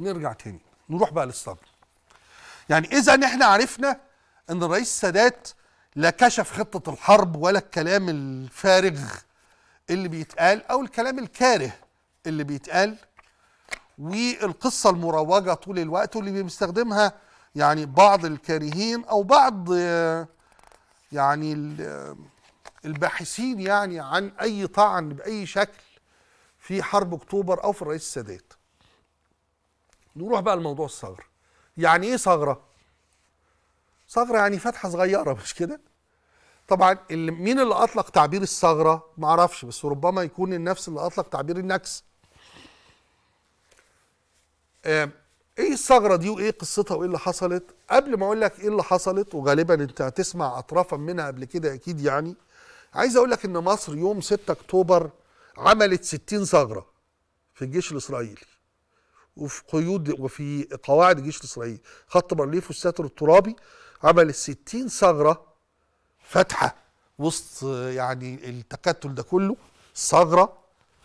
نرجع تاني نروح بقى للصبر يعني اذا احنا عرفنا ان الرئيس السادات لا كشف خطه الحرب ولا الكلام الفارغ اللي بيتقال او الكلام الكاره اللي بيتقال والقصه المروجه طول الوقت واللي بيستخدمها يعني بعض الكارهين او بعض يعني الباحثين يعني عن اي طعن باي شكل في حرب اكتوبر او في الرئيس السادات نروح بقى لموضوع الثغره يعني ايه ثغره ثغره يعني فتحه صغيره مش كده طبعا اللي مين اللي اطلق تعبير الثغره ما اعرفش بس ربما يكون النفس اللي اطلق تعبير النكس ايه الثغره دي وايه قصتها وايه اللي حصلت قبل ما اقول لك ايه اللي حصلت وغالبا انت هتسمع اطرافا منها قبل كده اكيد يعني عايز اقول لك ان مصر يوم 6 اكتوبر عملت 60 ثغره في الجيش الاسرائيلي وفي قيود وفي قواعد الجيش الاسرائيلي خط بارليف والستر الترابي عمل 60 ثغره فاتحه وسط يعني التكتل ده كله ثغره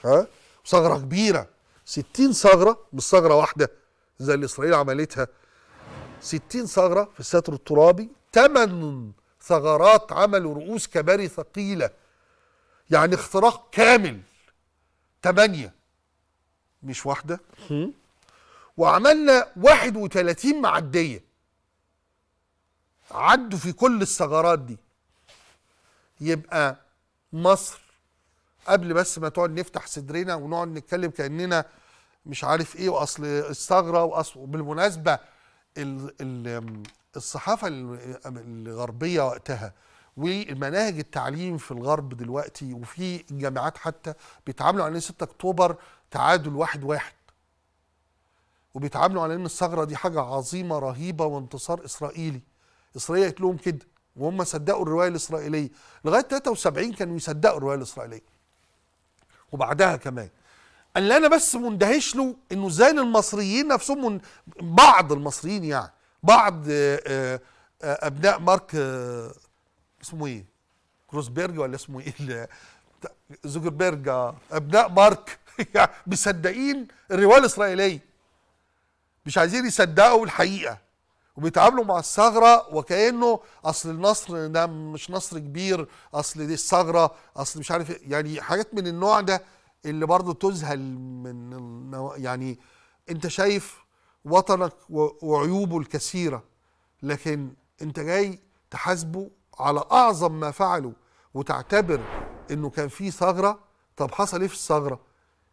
ها ثغره كبيره 60 ثغره مش ثغره واحده زي اللي اسرائيل عملتها 60 ثغره في الستر الترابي تمن ثغرات عملوا رؤوس كباري ثقيله يعني اختراق كامل تمانية مش واحده وعملنا 31 معديه عدوا في كل الثغرات دي يبقى مصر قبل بس ما تقعد نفتح صدرنا ونقعد نتكلم كاننا مش عارف ايه واصل الثغره واصل بالمناسبه الصحافه الغربيه وقتها والمناهج التعليم في الغرب دلوقتي وفي الجامعات حتى بيتعاملوا على 6 اكتوبر تعادل واحد واحد وبيتعاملوا على ان الثغره دي حاجه عظيمه رهيبه وانتصار اسرائيلي اسرائيل قالت لهم كده وهم صدقوا الروايه الاسرائيليه لغايه 73 كانوا يصدقوا الروايه الاسرائيليه وبعدها كمان اللي انا بس مندهش له انه ازاي المصريين نفسهم من بعض المصريين يعني بعض آه، آه، ابناء مارك آه، اسمه ايه كروسبيرج ولا اسمه ايه زوجربيرج ابناء مارك يعني مصدقين الروايه الاسرائيليه مش عايزين يصدقوا الحقيقه وبيتعاملوا مع الثغره وكانه اصل النصر ده مش نصر كبير اصل دي الثغره اصل مش عارف إيه. يعني حاجات من النوع ده اللي برضه تذهل من يعني انت شايف وطنك وعيوبه الكثيره لكن انت جاي تحاسبه على اعظم ما فعله وتعتبر انه كان في ثغره طب حصل ايه في الثغره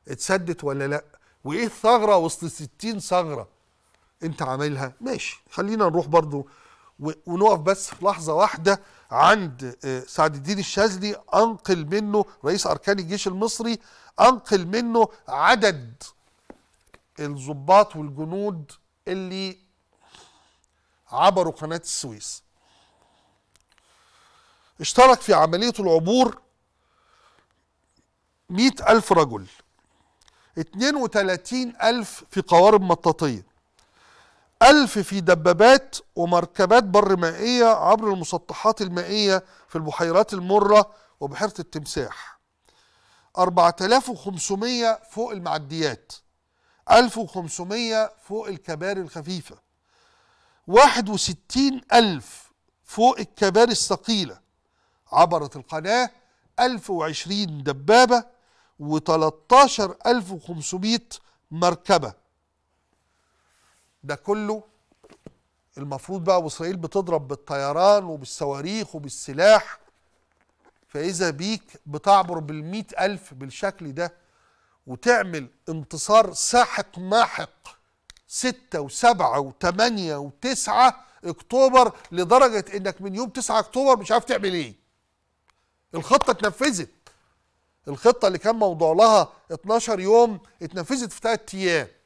اتسدت ولا لا وايه الثغره وسط 60 ثغره انت عاملها ماشي خلينا نروح برضو ونقف بس في لحظة واحدة عند آه، سعد الدين الشاذلي أنقل منه رئيس أركان الجيش المصري أنقل منه عدد الضباط والجنود اللي عبروا قناة السويس اشترك في عملية العبور مئة ألف رجل اتنين وتلاتين ألف في قوارب مطاطية ألف في دبابات ومركبات بر مائية عبر المسطحات المائية في البحيرات المرة وبحيرة التمساح 4500 فوق المعديات 1500 فوق الكباري الخفيفة 61 ألف فوق الكباري الثقيلة عبرت القناة 1020 دبابة و13500 مركبة ده كله المفروض بقى واسرائيل بتضرب بالطيران وبالصواريخ وبالسلاح فاذا بيك بتعبر بالمئة الف بالشكل ده وتعمل انتصار ساحق ماحق ستة وسبعة وثمانية وتسعة اكتوبر لدرجة انك من يوم 9 اكتوبر مش عارف تعمل ايه الخطة اتنفذت الخطة اللي كان موضوع لها 12 يوم اتنفذت في 3 ايام